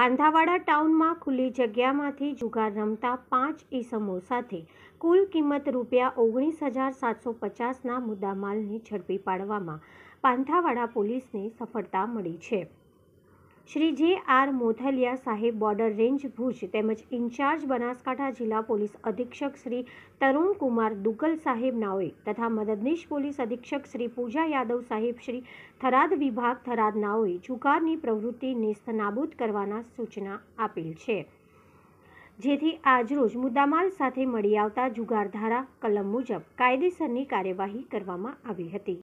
પાંધાવાડા ટાઉનમાં ખુલ્લી જગ્યામાંથી જુગાર રમતા પાંચ ઈસમો સાથે કુલ કિંમત રૂપિયા ઓગણીસ હજાર સાતસો પચાસના મુદ્દામાલને ઝડપી પાડવામાં પાંથાવાડા પોલીસને સફળતા મળી છે શ્રી જે આર મોથલિયા સાહેબ બોર્ડર રેન્જ ભુજ તેમજ ઇન્ચાર્જ બનાસકાંઠા જિલ્લા પોલીસ અધિક્ષક શ્રી તરુણકુમાર દુગલ સાહેબ નાઓએ તથા મદદનીશ પોલીસ અધિક્ષક શ્રી પૂજા યાદવ સાહેબ શ્રી થરાદ વિભાગ થરાદ નાઓએ જુગારની પ્રવૃત્તિ નેસ્ત કરવાના સૂચના આપેલ છે જેથી આજરોજ મુદ્દામાલ સાથે મળી આવતા જુગારધારા કલમ મુજબ કાયદેસરની કાર્યવાહી કરવામાં આવી હતી